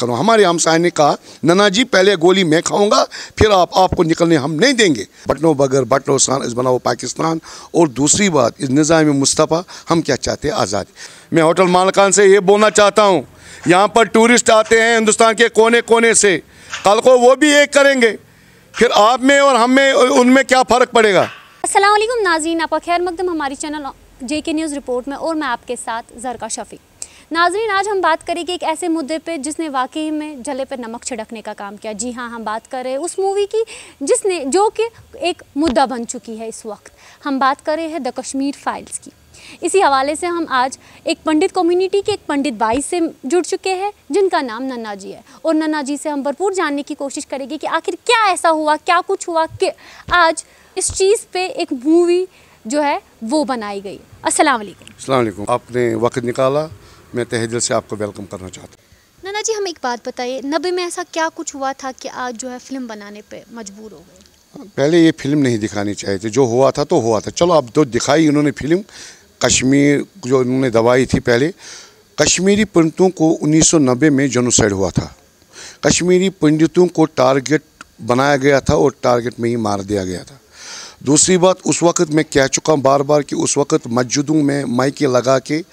करो हमारे हमसाय ने कहा नना जी पहले गोली मैं खाऊंगा फिर आप आपको निकलने हम नहीं देंगे बटनो बगर बटनो सान इस बनाओ पाकिस्तान और दूसरी बात इस निज़ाम मुस्तफ़ा हम क्या चाहते हैं आज़ादी मैं होटल मालकान से ये बोलना चाहता हूँ यहाँ पर टूरिस्ट आते हैं हिंदुस्तान के कोने कोने से कल को वो भी एक करेंगे फिर आप में और हम में उनमें क्या फ़र्क पड़ेगा असल नाजीन आपका खैर मकदम हमारी चैनल जे के न्यूज़ रिपोर्ट में और मैं आपके साथ जरका शफी नाजरीन आज हम बात करेंगे एक ऐसे मुद्दे पे जिसने वाकई में जले पर नमक छिड़कने का काम किया जी हाँ हम बात कर रहे हैं उस मूवी की जिसने जो कि एक मुद्दा बन चुकी है इस वक्त हम बात कर रहे हैं द कश्मीर फाइल्स की इसी हवाले से हम आज एक पंडित कम्युनिटी के एक पंडित बाई से जुड़ चुके हैं जिनका नाम नन्ना जी है और नन्ना जी से हम भरपूर जानने की कोशिश करेंगे कि आखिर क्या ऐसा हुआ क्या कुछ हुआ कि आज इस चीज़ पे एक मूवी जो है वो बनाई गई अस्सलाम वालेकुम आपने वक्त निकाला मैं तहे दिल से आपको वेलकम करना चाहता हूँ नाना जी हम एक बात बताइए नब्बे में ऐसा क्या कुछ हुआ था कि आज जो है फिल्म बनाने पे मजबूर हो गए हाँ, पहले ये फिल्म नहीं दिखानी चाहिए थी जो हुआ था तो हुआ था चलो अब तो दिखाई इन्होंने फिल्म कश्मीर जो इन्होंने दवाई थी पहले कश्मीरी पंडितों को 1990 में जनोसाइड हुआ था कश्मीरी पंडितों को टारगेट बनाया गया था और टारगेट में ही मार दिया गया था दूसरी बात उस वक्त मैं कह चुका हूँ बार बार कि उस वक्त मस्जिदों में माइके लगा के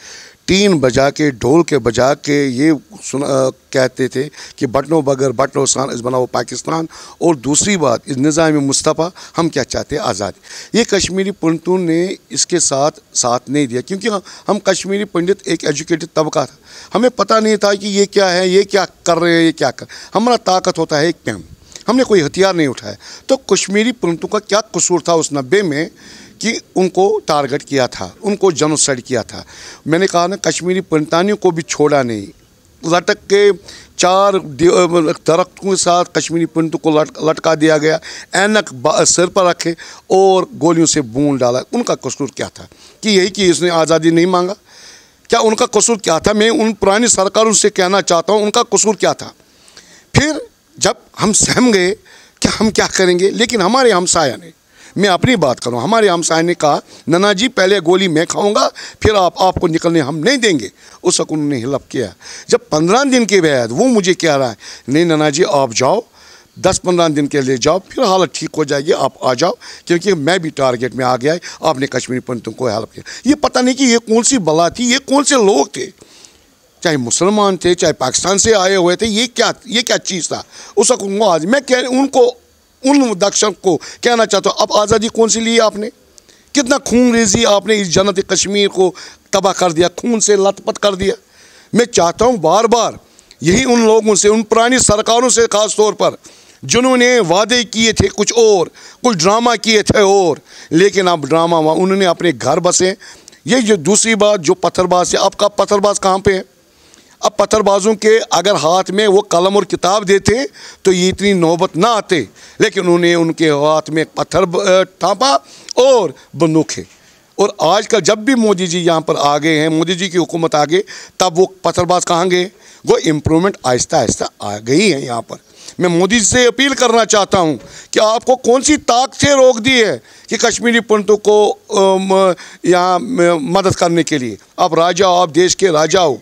तीन बजा के ढोल के बजा के ये सुना आ, कहते थे कि बटनो बगर बटनो सान इस बनाओ पाकिस्तान और दूसरी बात इस निज़ाम मुस्तफ़ा हम क्या चाहते हैं आज़ादी ये कश्मीरी पंडितों ने इसके साथ साथ नहीं दिया क्योंकि हाँ, हम कश्मीरी पंडित एक एजुकेटेड तबका था हमें पता नहीं था कि ये क्या है ये क्या कर रहे हैं ये क्या कर हमारा ताकत होता है एक पेम हमने कोई हथियार नहीं उठाया तो कश्मीरी पंडितों का क्या कसूर था उस नब्बे में कि उनको टारगेट किया था उनको जनोसाइड किया था मैंने कहा ना कश्मीरी पंतानियों को भी छोड़ा नहीं लटक के चार दरख्तों के साथ कश्मीरी पंतों को लट, लटका दिया गया एनक सिर पर रखे और गोलियों से बूंद डाला उनका कसूर क्या था कि यही कि इसने आज़ादी नहीं मांगा क्या उनका कसूर क्या था मैं उन पुरानी सरकारों से कहना चाहता हूँ उनका कसूर क्या था फिर जब हम सहम गए कि हम क्या करेंगे लेकिन हमारे हमसाया ने मैं अपनी बात करूँ हमारे हमसाय ने कहा नना जी पहले गोली मैं खाऊंगा फिर आप आपको निकलने हम नहीं देंगे उस वक्त उन्होंने हिलप किया जब पंद्रह दिन के बाद वो मुझे कह रहा है नहीं नना जी आप जाओ दस पंद्रह दिन के लिए जाओ फिर हालत ठीक हो जाएगी आप आ जाओ क्योंकि मैं भी टारगेट में आ गया है आपने कश्मीरी पंडितों को हेल्प किया ये पता नहीं कि ये कौन सी बला थी ये कौन से लोग थे चाहे मुसलमान थे चाहे पाकिस्तान से आए हुए थे ये क्या ये क्या चीज़ था उस वक्त उनको आज मैं कह उनको उन दक्षक को कहना चाहता हूँ अब आज़ादी कौन सी ली आपने कितना खून रेजी आपने इस जन्नत कश्मीर को तबाह कर दिया खून से लथपथ कर दिया मैं चाहता हूँ बार बार यही उन लोगों से उन पुरानी सरकारों से ख़ास तौर पर जिन्होंने वादे किए थे कुछ और कुछ ड्रामा किए थे और लेकिन अब ड्रामा वहाँ उन्होंने अपने घर बसे ये जो दूसरी बात जो पत्थरबाज है आपका पत्थरबाज कहाँ पे है अब पत्थरबाजों के अगर हाथ में वो कलम और किताब देते तो ये इतनी नौबत ना आते लेकिन उन्होंने उनके हाथ में पत्थर थापा और बंदूखे और आज कल जब भी मोदी जी यहाँ पर आ गए हैं मोदी जी की हुकूमत आ गई तब वो पत्थरबाज कहाँ गए वो इम्प्रूवमेंट आहिस्ता आहिस्ता आ गई है यहाँ पर मैं मोदी जी से अपील करना चाहता हूँ कि आपको कौन सी ताक से रोक दी है कि कश्मीरी पंडितों को यहाँ मदद करने के लिए आप राजा हो आप देश के राजा हो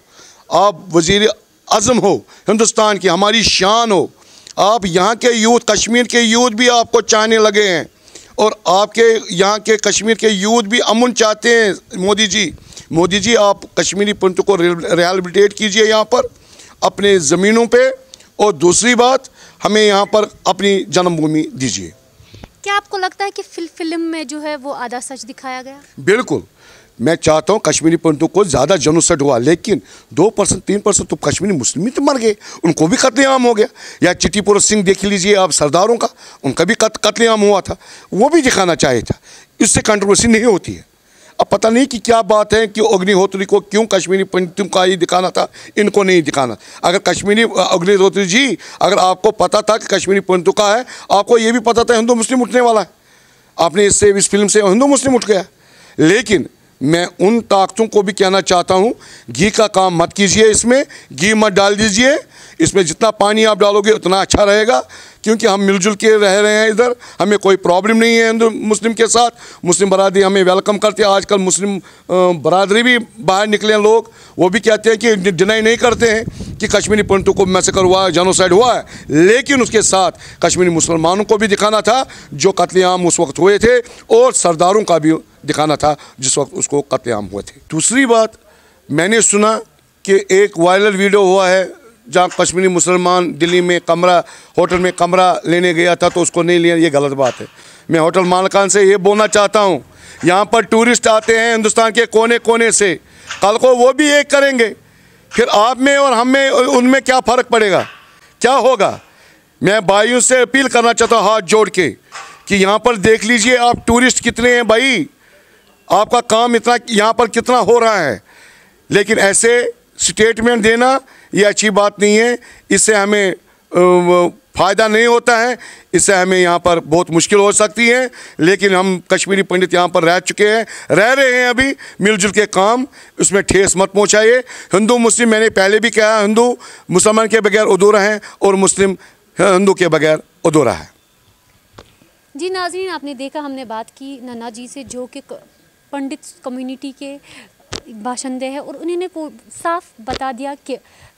आप वजीर अज़म हो हिंदुस्तान की हमारी शान हो आप यहाँ के यूथ कश्मीर के यूथ भी आपको चाहने लगे हैं और आपके यहाँ के कश्मीर के यूथ भी अमन चाहते हैं मोदी जी मोदी जी आप कश्मीरी पंत को रिहेबिलिटेट कीजिए यहाँ पर अपने ज़मीनों पे और दूसरी बात हमें यहाँ पर अपनी जन्मभूमि दीजिए क्या आपको लगता है कि फिल्म में जो है वो आधा सच दिखाया गया बिल्कुल मैं चाहता हूँ कश्मीरी पंडितों को ज़्यादा जनोसट हुआ लेकिन दो परसेंट तीन परसेंट तो कश्मीरी मुस्लिम तो मर गए उनको भी कत्लेआम हो गया या चिट्टीपुर सिंह देख लीजिए आप सरदारों का उनका भी कत कत्लेआम हुआ था वो भी दिखाना चाहिए था इससे कंट्रोवर्सी नहीं होती है अब पता नहीं कि क्या बात है कि अग्निहोत्री को क्यों कश्मीरी पंडितों का ही दिखाना था इनको नहीं दिखाना अगर कश्मीरी अग्निहोत्री जी अगर आपको पता था कि कश्मीरी पंडितों का है आपको ये भी पता था हिंदू मुस्लिम उठने वाला है आपने इससे इस फिल्म से हिंदू मुस्लिम उठ गया लेकिन मैं उन ताकतों को भी कहना चाहता हूँ घी का काम मत कीजिए इसमें घी मत डाल दीजिए इसमें जितना पानी आप डालोगे उतना अच्छा रहेगा क्योंकि हम मिलजुल के रह रहे हैं इधर हमें कोई प्रॉब्लम नहीं है हिंदू मुस्लिम के साथ मुस्लिम बरदरी हमें वेलकम करते हैं आजकल मुस्लिम बरदरी भी बाहर निकले हैं लोग वो भी कहते हैं कि डिनाई नहीं करते हैं कि कश्मीरी पंडितों को मैसेकर हुआ है जनोसाइड हुआ है लेकिन उसके साथ कश्मीरी मुसलमानों को भी दिखाना था जो कतलेआम उस वक्त हुए थे और सरदारों का भी दिखाना था जिस वक्त उसको कतलेआम हुए थे दूसरी बात मैंने सुना कि एक वायरल वीडियो हुआ है जहाँ कश्मीरी मुसलमान दिल्ली में कमरा होटल में कमरा लेने गया था तो उसको नहीं लिया ये गलत बात है मैं होटल मालकान से ये बोलना चाहता हूँ यहाँ पर टूरिस्ट आते हैं हिंदुस्तान के कोने कोने से कल को वो भी एक करेंगे फिर आप में और हम में उनमें क्या फ़र्क पड़ेगा क्या होगा मैं भाइयों से अपील करना चाहता हूँ हाथ जोड़ के कि यहाँ पर देख लीजिए आप टूरिस्ट कितने हैं भाई आपका काम इतना यहाँ पर कितना हो रहा है लेकिन ऐसे स्टेटमेंट देना ये अच्छी बात नहीं है इससे हमें फ़ायदा नहीं होता है इससे हमें यहाँ पर बहुत मुश्किल हो सकती है लेकिन हम कश्मीरी पंडित यहाँ पर रह चुके हैं रह रहे हैं अभी मिलजुल के काम उसमें ठेस मत पहुँचाइए हिंदू मुस्लिम मैंने पहले भी कहा हिंदू मुसलमान के बगैर अधूरा है और मुस्लिम हाँ, हिंदू के बगैर अधूरा है जी नाजरीन आपने देखा हमने बात की नन्ना जी से जो कि पंडित कम्युनिटी के बाशंदे हैं और उन्होंने साफ बता दिया कि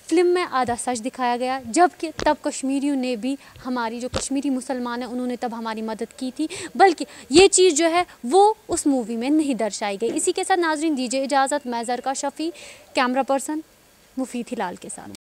फ़िल्म में आधा सच दिखाया गया जबकि तब कश्मीरियों ने भी हमारी जो कश्मीरी मुसलमान हैं उन्होंने तब हमारी मदद की थी बल्कि ये चीज़ जो है वो उस मूवी में नहीं दर्शाई गई इसी के साथ नाजरन दीजिए इजाज़त मैं जरका शफ़ी कैमरा पर्सन मुफीद हिलाल के साथ